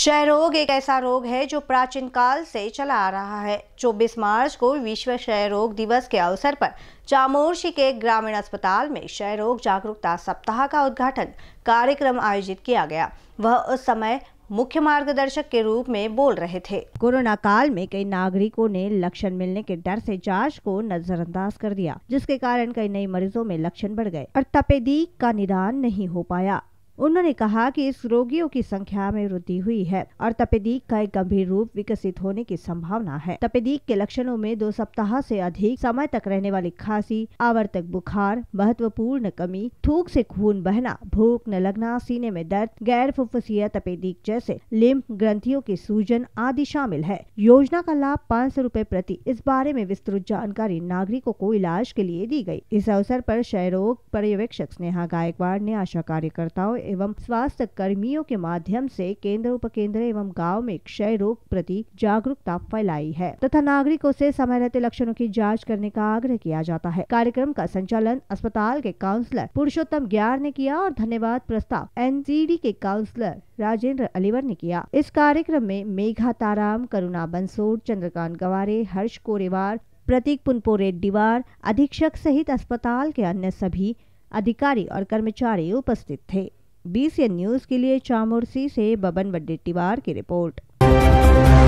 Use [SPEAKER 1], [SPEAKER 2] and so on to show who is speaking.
[SPEAKER 1] क्षय रोग एक ऐसा रोग है जो प्राचीन काल से चला आ रहा है 24 मार्च को विश्व क्षय रोग दिवस के अवसर पर चामोर्शी के ग्रामीण अस्पताल में क्षय रोग जागरूकता सप्ताह का उद्घाटन कार्यक्रम आयोजित किया गया वह उस समय मुख्य मार्गदर्शक के रूप में बोल रहे थे कोरोना काल में कई नागरिकों ने लक्षण मिलने के डर से जांच को नजरअंदाज कर दिया जिसके कारण कई नए मरीजों में लक्षण बढ़ गए और तपेदीक का निदान नहीं हो पाया उन्होंने कहा कि इस रोगियों की संख्या में वृद्धि हुई है और तपेदीक का एक गंभीर रूप विकसित होने की संभावना है तपेदीक के लक्षणों में दो सप्ताह से अधिक समय तक रहने वाली खांसी आवर्तक बुखार महत्वपूर्ण कमी थूक से खून बहना भूख न लगना सीने में दर्द गैर फुफ्फुसीय तपेदीक जैसे लिम्फ ग्रंथियों की सूजन आदि शामिल है योजना का लाभ पाँच सौ प्रति इस बारे में विस्तृत जानकारी नागरिकों को इलाज के लिए दी गयी इस अवसर पर क्षय रोग पर्यवेक्षक स्नेहा गायकवाड़ ने आशा कार्यकर्ताओं एवं स्वास्थ्य कर्मियों के माध्यम से केंद्र उपकेंद्र एवं गाँव में क्षय रोग प्रति जागरूकता फैलाई है तथा नागरिकों से समय रहते लक्षणों की जाँच करने का आग्रह किया जाता है कार्यक्रम का संचालन अस्पताल के काउंसलर पुरुषोत्तम ग्यार ने किया और धन्यवाद प्रस्ताव एन के काउंसलर राजेंद्र अलीवर ने किया इस कार्यक्रम में मेघा ताराम करुणा बंसोड चंद्रकांत गवारे हर्ष कोरेवार प्रतीक पुनपो रेड्डीवार अधीक्षक सहित अस्पताल के अन्य सभी अधिकारी और कर्मचारी उपस्थित थे बीसीएन न्यूज़ के लिए चामोर्सी से बबन बडेट्टीवार की रिपोर्ट